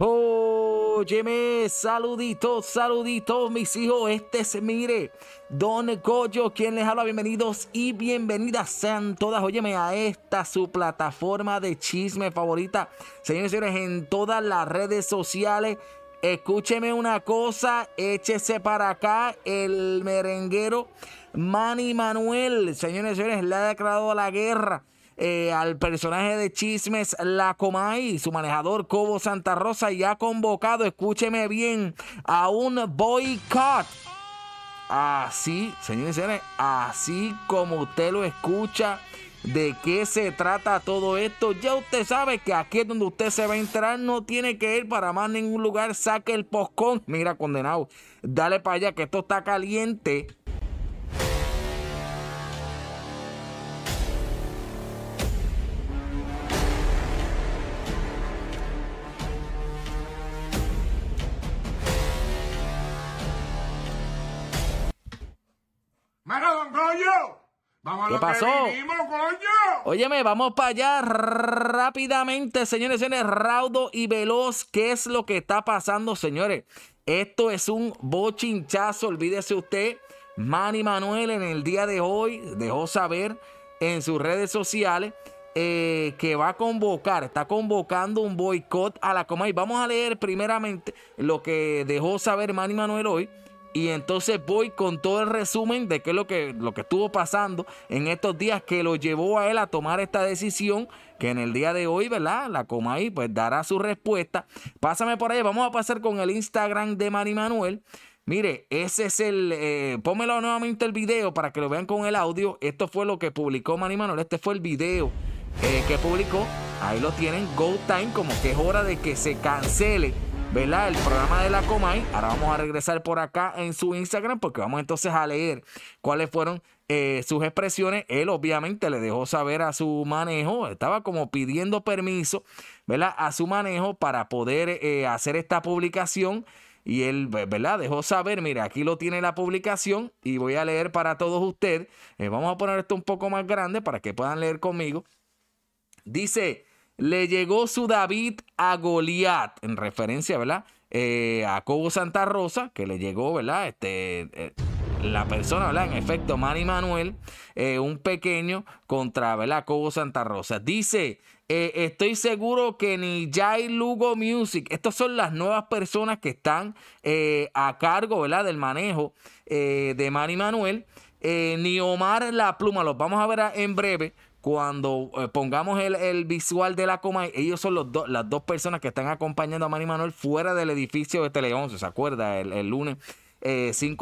Óyeme, saluditos, saluditos, mis hijos. Este es, mire, Don Goyo, quien les habla. Bienvenidos y bienvenidas sean todas, óyeme, a esta su plataforma de chisme favorita. Señores y señores, en todas las redes sociales. Escúcheme una cosa, échese para acá el merenguero Manny Manuel. Señores y señores, le ha declarado la guerra eh, al personaje de Chismes La Comay, su manejador Cobo Santa Rosa, y ha convocado, escúcheme bien, a un boicot. Así, señores y señores, así como usted lo escucha, de qué se trata todo esto. Ya usted sabe que aquí es donde usted se va a entrar. No tiene que ir para más ningún lugar. Saque el postcón. Mira, condenado. Dale para allá que esto está caliente. ¿Qué pasó? Óyeme, vamos para allá rápidamente, señores, señores, raudo y veloz. ¿Qué es lo que está pasando, señores? Esto es un bochinchazo, olvídese usted. Manny Manuel en el día de hoy dejó saber en sus redes sociales eh, que va a convocar, está convocando un boicot a la Y Vamos a leer primeramente lo que dejó saber Manny Manuel hoy y entonces voy con todo el resumen de qué es lo que, lo que estuvo pasando en estos días que lo llevó a él a tomar esta decisión, que en el día de hoy, ¿verdad? La ahí, pues dará su respuesta. Pásame por ahí, vamos a pasar con el Instagram de Mari Manuel. Mire, ese es el. Eh, nuevamente el video para que lo vean con el audio. Esto fue lo que publicó mari Manuel. Este fue el video eh, que publicó. Ahí lo tienen. Go time, como que es hora de que se cancele ¿verdad? El programa de la Comay. Ahora vamos a regresar por acá en su Instagram porque vamos entonces a leer cuáles fueron eh, sus expresiones. Él obviamente le dejó saber a su manejo, estaba como pidiendo permiso, ¿verdad? A su manejo para poder eh, hacer esta publicación. Y él, ¿verdad? Dejó saber, mira, aquí lo tiene la publicación y voy a leer para todos ustedes. Eh, vamos a poner esto un poco más grande para que puedan leer conmigo. Dice, le llegó su David a Goliat, en referencia, ¿verdad? Eh, a Cobo Santa Rosa, que le llegó, ¿verdad? Este, eh, la persona, ¿verdad? En efecto, Manny Manuel, eh, un pequeño contra, ¿verdad? Cobo Santa Rosa. Dice, estoy seguro que ni Jai Lugo Music, estas son las nuevas personas que están a cargo, ¿verdad? Del manejo de Manny Manuel, ni Omar La Pluma, los vamos a ver ah, en breve cuando eh, pongamos el, visual de la coma, ellos son los las dos personas que están acompañando a Manny Manuel fuera del edificio de Tele 11, ¿se acuerda? El, lunes 5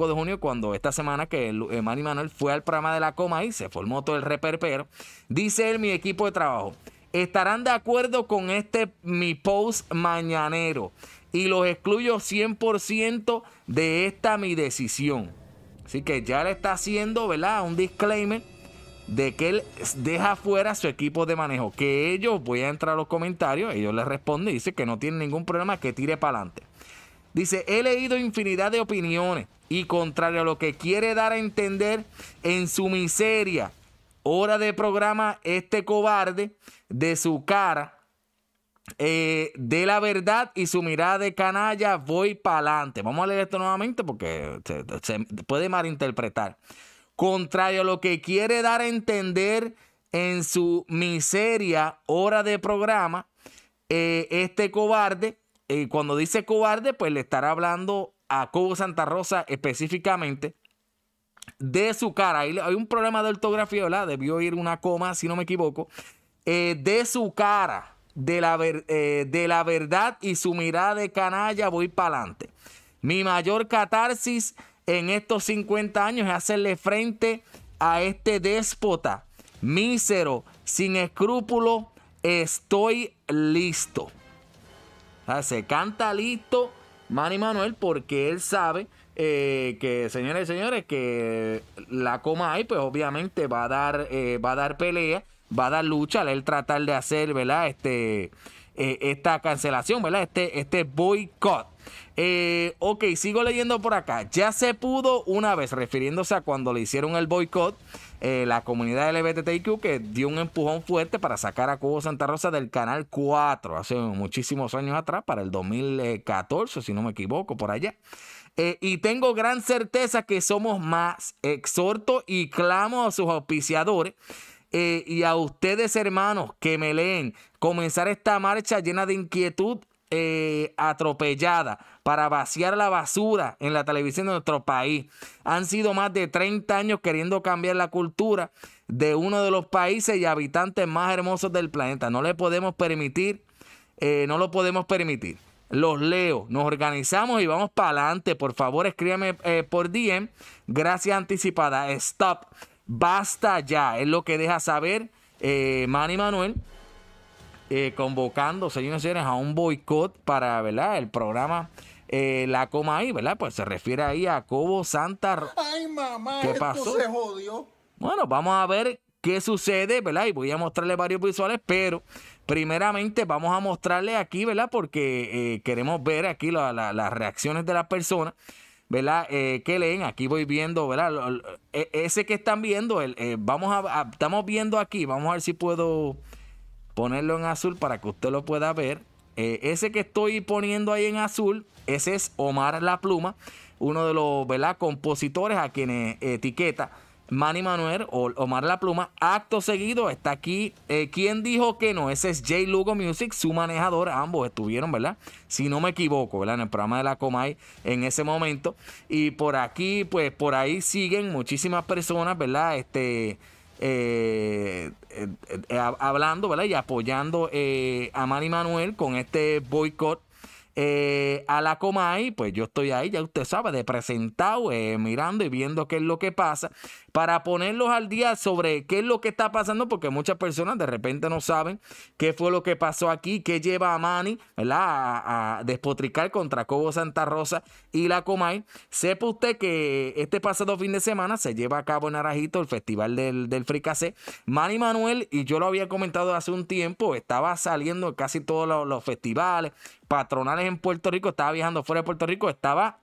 eh, de junio, cuando esta semana que el, eh, Manny Manuel fue al programa de la coma y se formó todo el reperpero, dice él, mi equipo de trabajo, estarán de acuerdo con este mi post mañanero y los excluyo 100% de esta mi decisión. Así que ya le está haciendo, ¿verdad? Un disclaimer de que él deja fuera su equipo de manejo. Que ellos, voy a entrar a los comentarios, ellos le responden, dice que no tiene ningún problema, que tire para adelante. Dice, he leído infinidad de opiniones y contrario a lo que quiere dar a entender en su miseria, hora de programa, este cobarde de su cara. Eh, de la verdad y su mirada de canalla, voy para adelante. Vamos a leer esto nuevamente porque se puede malinterpretar contrario a lo que quiere dar a entender en su miseria hora de programa, eh, este cobarde, Y eh, cuando dice cobarde, pues le estará hablando a Cobo Santa Rosa específicamente de su cara. Hay, hay un problema de ortografía, ¿verdad? Debió ir una coma, si no me equivoco. Eh, de su cara, de la, de la verdad y su mirada de canalla, voy para adelante. Mi mayor catarsis en estos 50 años es hacerle frente a este déspota, mísero, sin escrúpulo, estoy listo. se canta listo Manny Manuel porque él sabe eh, que, señores y señores, que la coma ahí, pues obviamente va a dar, eh, va a dar pelea, va a dar lucha, él tratar de hacer, ¿verdad? Este eh, esta cancelación, ¿verdad? Este, este boicot. Eh, ok, sigo leyendo por acá. Ya se pudo una vez, refiriéndose a cuando le hicieron el boicot, eh, la comunidad LBTTQ que dio un empujón fuerte para sacar a Cubo Santa Rosa del Canal 4, hace muchísimos años atrás, para el 2014, si no me equivoco, por allá. y tengo gran certeza que somos más. Exhorto y clamo a sus auspiciadores eh, y a ustedes hermanos que me leen, comenzar esta marcha llena de inquietud eh, atropellada para vaciar la basura en la televisión de nuestro país. Han sido más de 30 años queriendo cambiar la cultura de uno de los países y habitantes más hermosos del planeta. No le podemos permitir, eh, no lo podemos permitir. Los leo, nos organizamos y vamos para adelante. Por favor, escríbame por DM. Gracias anticipada. Stop Basta ya, es lo que deja saber eh, Manny Manuel. Eh, convocando, señores y señores, a un boicot para el programa eh, La Coma ahí, ¿verdad? Pues se refiere ahí a Cobo Santa. ¡Ay, mamá! pasó? se jodió. Bueno, vamos a ver qué sucede, ¿verdad? Y voy a mostrarle varios visuales, pero primeramente vamos a mostrarle aquí, ¿verdad? Porque queremos ver aquí las reacciones de las personas. ¿verdad? Eh, ¿Qué leen? Aquí voy viendo, ¿verdad? E, ese que están viendo, el, eh, vamos estamos viendo aquí, vamos a ver si puedo ponerlo en azul para que usted lo pueda ver. Eh, ese que estoy poniendo ahí en azul, ese es Omar La Pluma, uno de los ¿verdad? compositores a quienes etiqueta Manny Manuel o Omar La Pluma. Acto seguido está aquí. Eh, ¿Quién dijo que no? Ese es Jay Lugo Music, su manejador. Ambos estuvieron, ¿verdad? Si no me equivoco, ¿verdad? En el programa de la Comay en ese momento. Y por aquí, pues por ahí siguen muchísimas personas, ¿verdad? Este. Eh, eh, hablando, ¿verdad? Y apoyando a Manny Manuel con este boicot a la Comay, pues yo estoy ahí, ya usted sabe, de presentado, mirando y viendo qué es lo que pasa para ponerlos al día sobre qué es lo que está pasando, porque muchas personas de repente no saben qué fue lo que pasó aquí, qué lleva a Manny A, despotricar contra Cobo Santa Rosa y la Comay. Sepa usted que este pasado fin de semana se lleva a cabo en Arajito el Festival del, del Fricacé. Manny Manuel, y yo lo había comentado hace un tiempo, estaba saliendo casi todos los festivales patronales en Puerto Rico, estaba viajando fuera de Puerto Rico, estaba,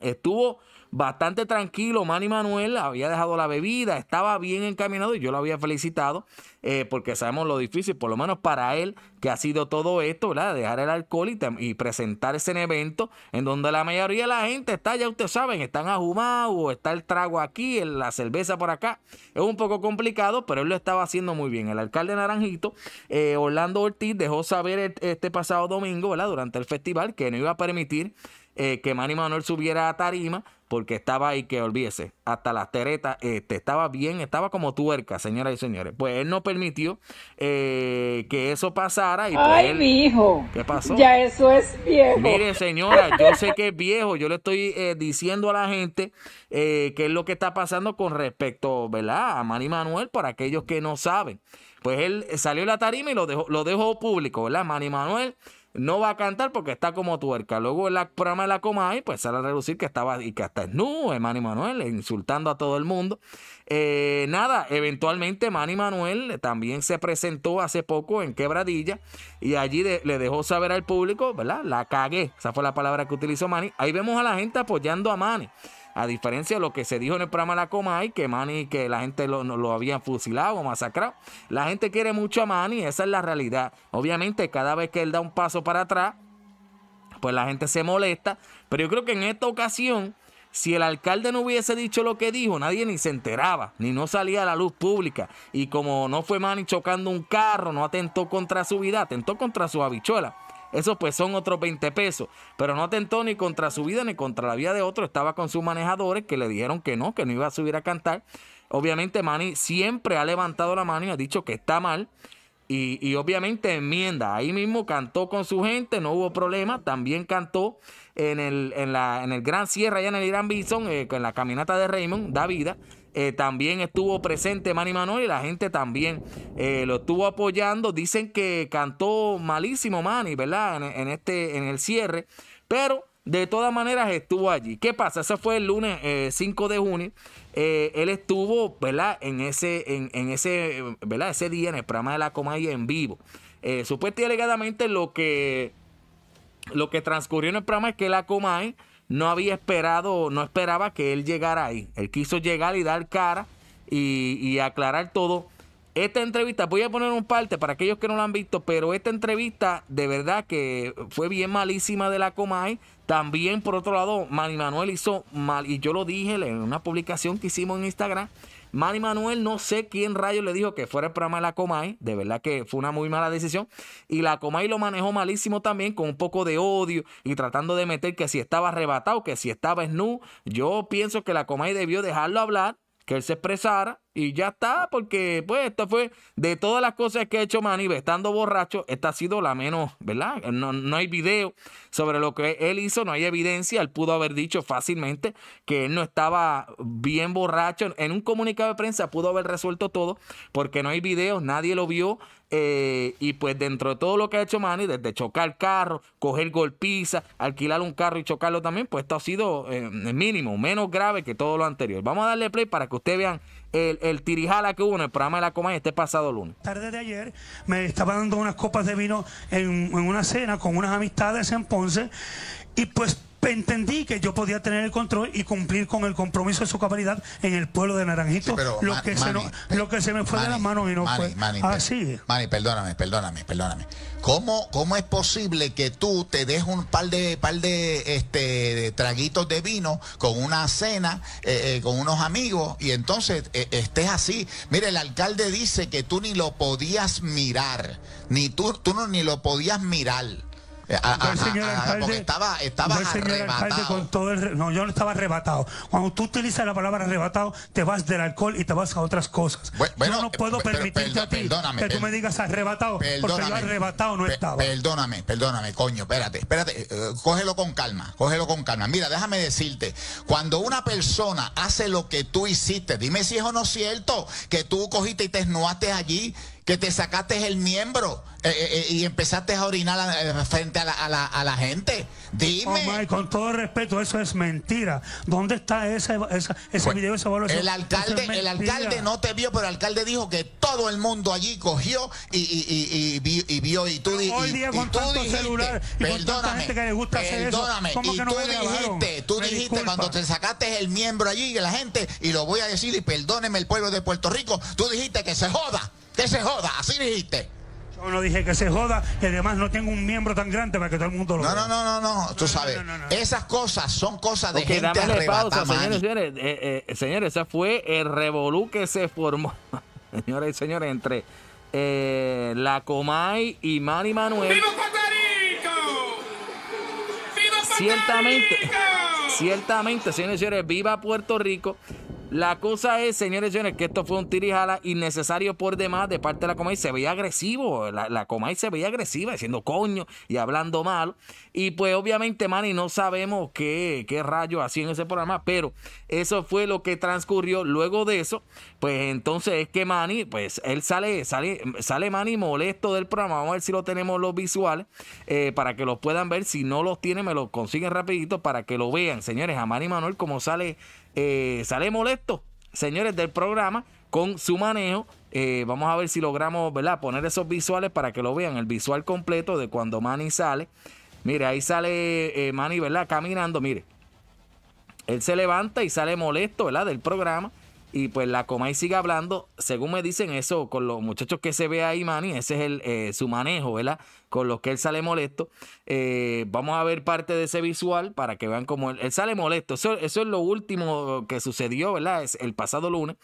estuvo bastante tranquilo. Manny Manuel había dejado la bebida, estaba bien encaminado y yo lo había felicitado eh, porque sabemos lo difícil, por lo menos para él, que ha sido todo esto, ¿verdad? Dejar el alcohol y, presentarse en evento, en donde la mayoría de la gente está, ya ustedes saben, están ajumados, está el trago aquí, la cerveza por acá. Es un poco complicado, pero él lo estaba haciendo muy bien. El alcalde Naranjito, eh, Orlando Ortiz, dejó saber e-, este pasado domingo, ¿verdad? Durante el festival, que no iba a permitir eh, que Manny Manuel subiera a tarima porque estaba ahí que olviese hasta las teretas, este, estaba bien, estaba como tuerca, señoras y señores. Pues él no permitió eh, que eso pasara y pues, Ay, mi hijo. ¿Qué pasó? Ya eso es viejo. Mire, señora, yo sé que es viejo, yo le estoy eh, diciendo a la gente eh, qué es lo que está pasando con respecto, ¿verdad? A Manny Manuel, para aquellos que no saben. Pues él salió de la tarima y lo dejó, lo dejó público, ¿verdad? Manny Manuel no va a cantar porque está como tuerca. Luego en la programa de la coma ahí, pues sale a relucir que estaba y que hasta es Manny Manuel, insultando a todo el mundo. Eh, nada, eventualmente Manny Manuel también se presentó hace poco en Quebradilla y allí le dejó saber al público, ¿verdad? La cagué, esa fue la palabra que utilizó Manny. Ahí vemos a la gente apoyando a Manny a diferencia de lo que se dijo en el programa La Comay, que Manny, que la gente lo, lo había fusilado, masacrado. La gente quiere mucho a Manny, esa es la realidad. Obviamente, cada vez que él da un paso para atrás, pues la gente se molesta. Pero yo creo que en esta ocasión, si el alcalde no hubiese dicho lo que dijo, nadie ni se enteraba, ni no salía a la luz pública. Y como no fue Mani chocando un carro, no atentó contra su vida, atentó contra su habichuela. Eso pues son otros 20 pesos. Pero no atentó ni contra su vida ni contra la vida de otro. Estaba con sus manejadores que le dijeron que no, que no iba a subir a cantar. Obviamente Manny siempre ha levantado la mano y ha dicho que está mal. Y, obviamente enmienda. Ahí mismo cantó con su gente, no hubo problema. También cantó en el, en el Gran Sierra, allá en el Irán Bison, en eh, la caminata de Raymond, da vida. Eh, también estuvo presente Manny Manuel y la gente también eh, lo estuvo apoyando. Dicen que cantó malísimo Manny, ¿verdad? En, este, en el cierre, pero de todas maneras estuvo allí. ¿Qué pasa? Ese fue el lunes 5 eh, de junio. él estuvo, ¿verdad? En ese, en, ese, día en el programa de la Comay en vivo. supuestamente y alegadamente lo que lo que transcurrió en el programa es que la Comay no había esperado, no esperaba que él llegara ahí. Él quiso llegar y dar cara y, aclarar todo. Esta entrevista, voy a poner un parte para aquellos que no la han visto, pero esta entrevista de verdad que fue bien malísima de la Comay. También, por otro lado, Manuel hizo mal, y yo lo dije en una publicación que hicimos en Instagram, Manny Manuel, no sé quién rayo le dijo que fuera el programa de la Comay. De verdad que fue una muy mala decisión. Y la Comay lo manejó malísimo también, con un poco de odio y tratando de meter que si estaba arrebatado, que si estaba snu. Yo pienso que la Comay debió dejarlo hablar, que él se expresara y ya está, porque pues Esto fue de todas las cosas que ha hecho Manny estando borracho, esta ha sido la menos, ¿verdad? Eh, no, hay video sobre lo que él hizo, no hay evidencia. Él pudo haber dicho fácilmente que él no estaba bien borracho. En un comunicado de prensa pudo haber resuelto todo, porque no hay video nadie lo vio. Eh, y pues dentro de todo lo que ha hecho Manny, desde chocar carro, coger golpiza, alquilar un carro y chocarlo también, pues esto ha sido eh, mínimo, menos grave que todo lo anterior. Vamos a darle play para que ustedes vean el, tirijala que hubo en el programa de la Coma este pasado lunes. Tarde de ayer me estaba dando unas copas de vino en, en una cena con unas amistades en Ponce y pues entendí que yo podía tener el control y cumplir con el compromiso de su capacidad en el pueblo de Naranjito, lo, que se lo que se me fue de las manos y no fue así. Ah, Mani, perdóname, perdóname, perdóname. ¿Cómo, ¿Cómo es posible que tú te des un par de par de este traguitos de vino con una cena eh, eh, con unos amigos y entonces eh, estés así? Mire, el alcalde dice que tú ni lo podías mirar, ni tú, tú no, ni lo podías mirar el señor alcalde, estaba, arrebatado. con todo el, no, yo no estaba arrebatado. Cuando tú utilizas la palabra arrebatado, te vas del alcohol y te vas a otras cosas. yo no puedo permitir que tú me digas arrebatado, porque yo arrebatado no estaba. Perdóname, perdóname, coño, espérate, espérate, eh, cógelo con calma, cógelo con calma. Mira, déjame decirte, cuando una persona hace lo que tú hiciste, dime si es o no cierto que tú cogiste y te esnuaste allí que te sacaste el miembro eh, eh, eh, y empezaste a orinar frente a la, gente. Dime. Oh, con todo respeto, eso es mentira. ¿Dónde está ese, video, El alcalde, el alcalde no te vio, pero el alcalde dijo que todo el mundo allí cogió y, vio y tú dijiste. Hoy día con todo celular perdóname, que le gusta hacer y tú dijiste, tú dijiste cuando te sacaste el miembro allí, y la gente, y lo voy a decir y perdóneme el pueblo de Puerto Rico, tú dijiste que se joda. Que se joda, así dijiste. Yo no dije que se joda, que además no tengo un miembro tan grande para que todo el mundo lo vea. No, no, no, no, tú sabes. Esas cosas son cosas de gente arrebatada. Señores, señores, eh, eh, señores, ese fue el revolú que se formó, señores y señores, entre eh, la Comay y Manny Manuel. ¡Viva Rico! ¡Viva Puerto Ciertamente, Rico! ciertamente, señores y señores, viva Puerto Rico. La cosa es, señores y señores, que esto fue un tirijala innecesario por demás de parte de la Comay. Se veía agresivo, la, la Comay se veía agresiva, diciendo coño y hablando mal. Y pues obviamente, mani no sabemos qué, qué rayo hacía en ese programa, pero eso fue lo que transcurrió. Luego de eso, pues entonces es que Manny, pues él sale, sale, sale Manny molesto del programa. Vamos a ver si lo tenemos los visuales eh, para que los puedan ver. Si no los tiene, me los consiguen rapidito para que lo vean, señores. A Manny Manuel, como sale eh, sale molesto, señores del programa, con su manejo. Eh, vamos a ver si logramos ¿verdad? poner esos visuales para que lo vean, el visual completo de cuando Manny sale. Mire, ahí sale eh, Manny, ¿verdad? Caminando, mire. Él se levanta y sale molesto, ¿verdad? Del programa. Y pues la Comay sigue hablando, según me dicen eso, con los muchachos que se ve ahí, Manny, ese es el, eh, su manejo, ¿verdad? Con los que él sale molesto. Eh, vamos a ver parte de ese visual para que vean cómo él, sale molesto. Eso, eso, es lo último que sucedió, ¿verdad? Es el pasado lunes.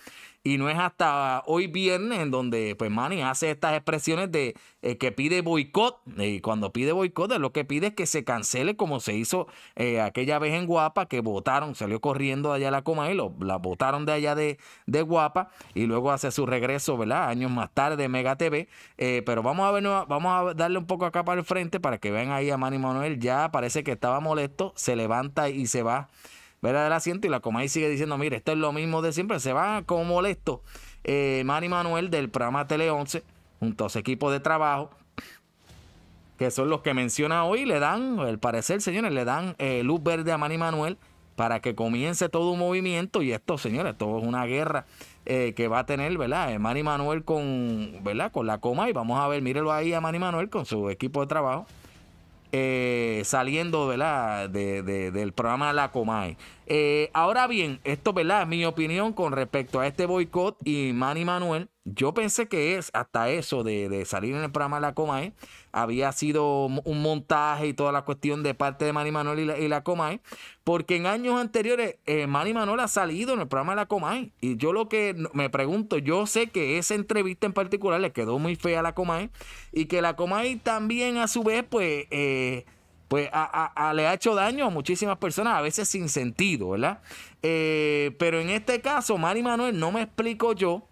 Y no es hasta hoy viernes en donde pues Manny hace estas expresiones de eh, que pide boicot. Y eh, cuando pide boicot, lo que pide es que se cancele como se hizo eh, aquella vez en Guapa, que votaron, salió corriendo de allá a la coma y la votaron de allá de, de, Guapa. Y luego hace su regreso, ¿verdad? Años más tarde Mega TV. pero vamos a ver, vamos a darle un poco acá para el frente para que vean ahí a Manny Manuel. Ya parece que estaba molesto, se levanta y se va. ¿verdad? del asiento y la coma Comay sigue diciendo, mire, esto es lo mismo de siempre, se va como molesto eh, Manny Manuel del programa Tele 11 junto a su equipo de trabajo que son los que menciona hoy, le dan, al parecer, señores, le dan eh, luz verde a Manny Manuel para que comience todo un movimiento y esto, señores, todo es una guerra eh, que va a tener, ¿verdad? Eh, Manny Manuel con, ¿verdad? Con la coma y vamos a ver, mírelo ahí a Manny Manuel con su equipo de trabajo eh, saliendo De, de, del programa La Comay. Eh, ahora bien, esto, ¿verdad? Es mi opinión con respecto a este boicot y Manny Manuel. Yo pensé que es hasta eso de, salir en el programa de la Comay Había sido un montaje y toda la cuestión de parte de Manny Manuel y la, y Porque en años anteriores eh, Manny Manuel ha salido en el programa de la Comay Y yo lo que me pregunto, yo sé que esa entrevista en particular le quedó muy fea a la Comay Y que la Comay también a su vez pues eh, pues, le ha hecho daño a muchísimas personas, a veces sin sentido, ¿verdad? Eh, pero en este caso, Manny Manuel, no me explico yo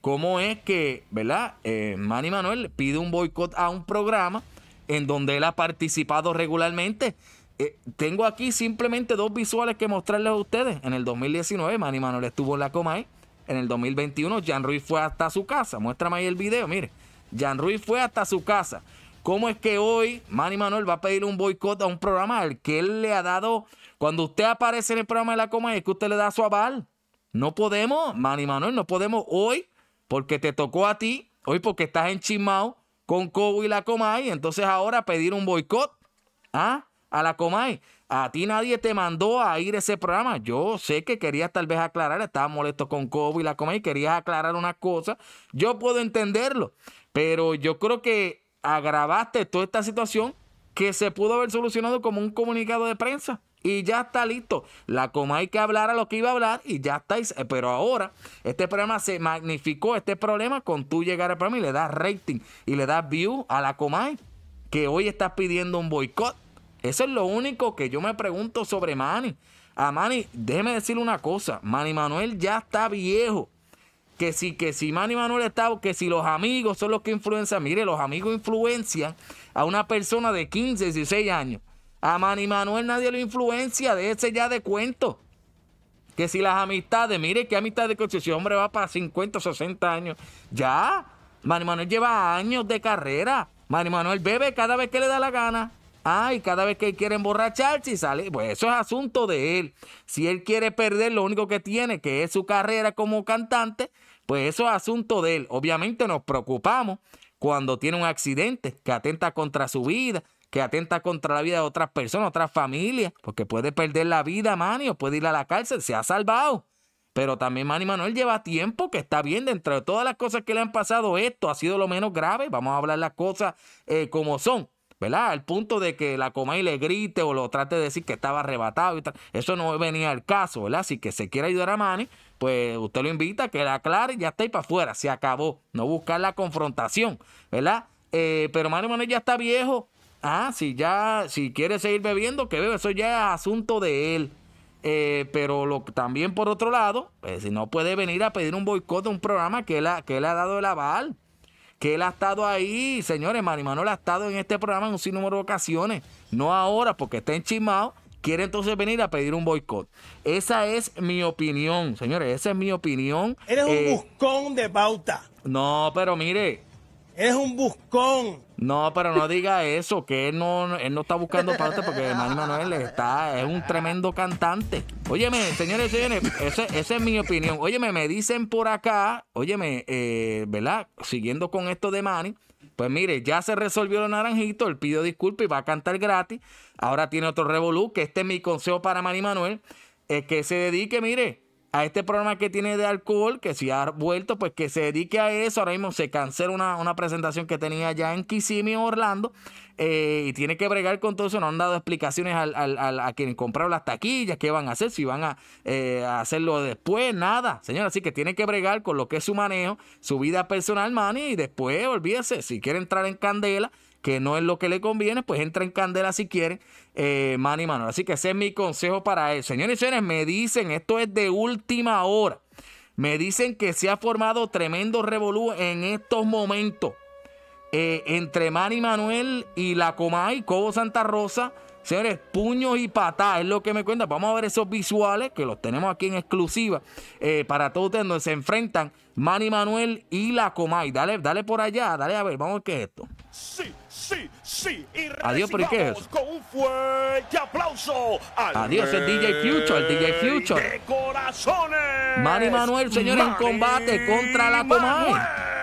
cómo es que, ¿verdad? Eh, Manuel pide un boicot a un programa en donde él ha participado regularmente. Eh, tengo aquí simplemente dos visuales que mostrarles a ustedes. En el 2019, Manny Manuel estuvo en la Comay. ¿eh? En el 2021, Jan Ruiz fue hasta su casa. Muéstrame ahí el video, mire. Jan Ruiz fue hasta su casa. ¿Cómo es que hoy Manny Manuel va a pedir un boicot a un programa al que él le ha dado? Cuando usted aparece en el programa de la coma, es que usted le da su aval. No podemos, Manny Manuel, no podemos hoy, porque te tocó a ti, hoy porque estás enchismado con Cobo y la Comay, entonces ahora pedir un boicot ¿ah? a la Comay. A ti nadie te mandó a ir ese programa. Yo sé que querías tal vez aclarar, estaba molesto con Cobo y la Comay, querías aclarar una cosa. Yo puedo entenderlo, pero yo creo que agravaste toda esta situación que se pudo haber solucionado como un comunicado de prensa. Y ya está listo. La Comay que hablara lo que iba a hablar y ya estáis. Pero ahora, este problema se magnificó. Este problema con tú llegar al programa y le das rating y le das view a la Comay. Que hoy estás pidiendo un boicot. Eso es lo único que yo me pregunto sobre Manny. A Manny, déjeme decirle una cosa. Manny Manuel ya está viejo que si, que Manny Manuel está, que si los amigos son los que influencian, mire, los amigos influencian a una persona de 15, 16 años. A Manny Manuel nadie lo influencia, ese ya de cuento. Que si las amistades, mire, qué amistades de si hombre va para 50, 60 años, ya. Manny Manuel lleva años de carrera. Manny Manuel bebe cada vez que le da la gana. Ah, cada vez que él quiere emborracharse y sale, pues eso es asunto de él. Si él quiere perder, lo único que tiene, que es su carrera como cantante, pues eso es asunto de él. Obviamente nos preocupamos cuando tiene un accidente que atenta contra su vida, que atenta contra la vida de otras personas, otras familias, porque puede perder la vida, Mani, o puede ir a la cárcel, se ha salvado. Pero también Mani Manuel lleva tiempo que está bien dentro de todas las cosas que le han pasado. Esto ha sido lo menos grave. Vamos a hablar las cosas eh, como son. ¿verdad? Al punto de que la coma y le grite o lo trate de decir que estaba arrebatado y tal. Eso no venía al caso, ¿verdad? Así que se quiere ayudar a Mani pues usted lo invita que la aclare y ya está ahí para afuera, se acabó. No buscar la confrontación, ¿verdad? Eh, pero Mario Manuel ya está viejo. Ah, si ya, si quiere seguir bebiendo, que bebe, eso ya es asunto de él. Eh, pero lo, también por otro lado, pues, si no puede venir a pedir un boicot de un programa que él, ha, que ha dado el aval, que él ha estado ahí, señores, Mario Manuel ha estado en este programa en un sinnúmero de ocasiones, no ahora porque está enchimado, quiere entonces venir a pedir un boicot. Esa es mi opinión, señores, esa es mi opinión. Eres un eh, buscón de pauta. No, pero mire. es un buscón. No, pero no diga eso, que él no, él no está buscando pauta porque Manuel Manuel está, es un tremendo cantante. Óyeme, señores, señores, esa, es mi opinión. Óyeme, me dicen por acá, óyeme, eh, ¿verdad? Siguiendo con esto de Manny pues mire, ya se resolvió lo naranjito, él pidió disculpas y va a cantar gratis. Ahora tiene otro revolú, que este es mi consejo para Mari Manuel, es que se dedique, mire, a este programa que tiene de alcohol, que si ha vuelto, pues que se dedique a eso. Ahora mismo se cancela una, una presentación que tenía ya en Kissimmee, Orlando, eh, y tiene que bregar con todo eso. No han dado explicaciones al, a quien compraron las taquillas, qué van a hacer, si van a, eh, hacerlo después, nada. señor, así que tiene que bregar con lo que es su manejo, su vida personal, mani y después, olvídese, si quiere entrar en candela que no es lo que le conviene, pues entra en candela si quiere mani eh, Manuel Así que ese es mi consejo para él. Señores y señores, me dicen, esto es de última hora. Me dicen que se ha formado tremendo revolú en estos momentos eh, entre mani Manuel y la Comay, Cobo Santa Rosa. Señores, puños y patadas es lo que me cuentan. Vamos a ver esos visuales que los tenemos aquí en exclusiva eh, para todos ustedes, donde se enfrentan mani Manuel y la Comay. Dale, dale por allá, dale a ver, vamos a ver qué es esto. Sí sí, sí. Y Adiós, ¿por Con un fuerte aplauso. Adiós, el DJ Future, el DJ Future. De corazones. Manny Manuel, señor, en combate contra la Comay.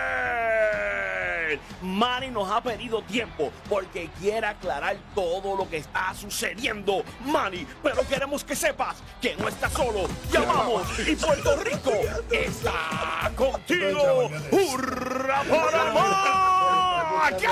Manny nos ha pedido tiempo porque quiere aclarar todo lo que está sucediendo. Manny, pero queremos que sepas que no estás solo. Llamamos y Puerto Rico está contigo. ¡Hurra para Manny!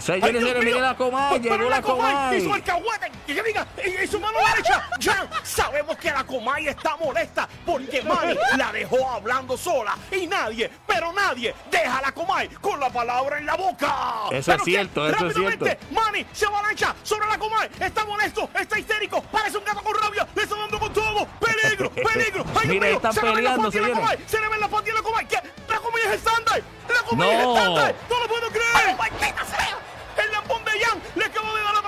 Señores, la Comay, llegó la Comay. Hizo el cahuete, que diga, y, su mano derecha. Ya sabemos que la Comay está molesta porque Manny la dejó hablando sola y nadie, pero nadie, deja a la Comay con la palabra en la boca. Eso es cierto, eso es cierto. Manny se avalancha sobre la Comay, está molesto, está histérico, parece un gato con rabia, le está dando con todo. Peligro, peligro. Ay, Mira, mío, están se peleando, se le ve la patilla a la Comay. La Comay es estándar. La Comay no. es estándar. No lo puedo creer.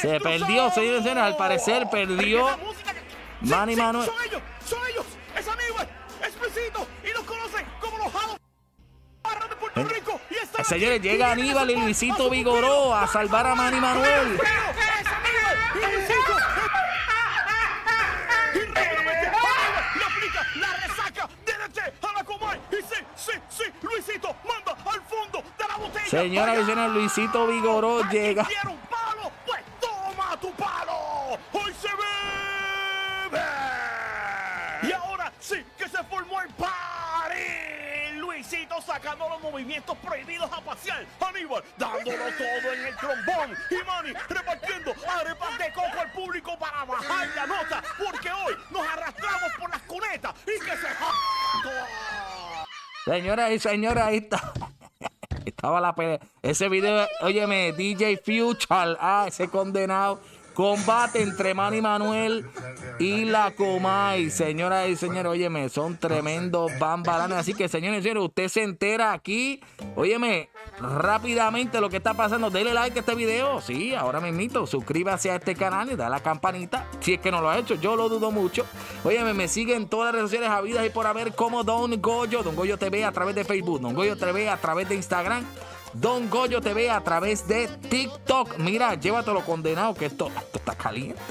Se perdió, señores y al parecer perdió. Manny Manuel. Son ellos, son ellos, es amigo, es Luisito, y los conocen como los Jalos de Puerto ¿Eh? Rico. Y Señores, llega Aníbal y Luisito Vigoró a salvar a Manny Manuel. Señora Vicena, Luisito Vigoró llega. Señoras y señores, ahí está. Estaba la pelea. Ese video, óyeme, DJ Future. Ah, ese condenado. Combate entre Manny Manuel y la Comay. Señoras y señores, óyeme, son tremendos bambalanes. Así que, señores y señores, usted se entera aquí. Óyeme, rápidamente lo que está pasando. Dele like a este video. Sí, ahora me invito, Suscríbase a este canal y da la campanita. Si es que no lo ha hecho, yo lo dudo mucho. Óyeme, me siguen todas las redes sociales habidas y por haber como Don Goyo. Don Goyo ve a través de Facebook. Don Goyo TV a través de Instagram. Don Goyo te ve a través de TikTok. Mira, llévatelo condenado, que esto, esto está caliente.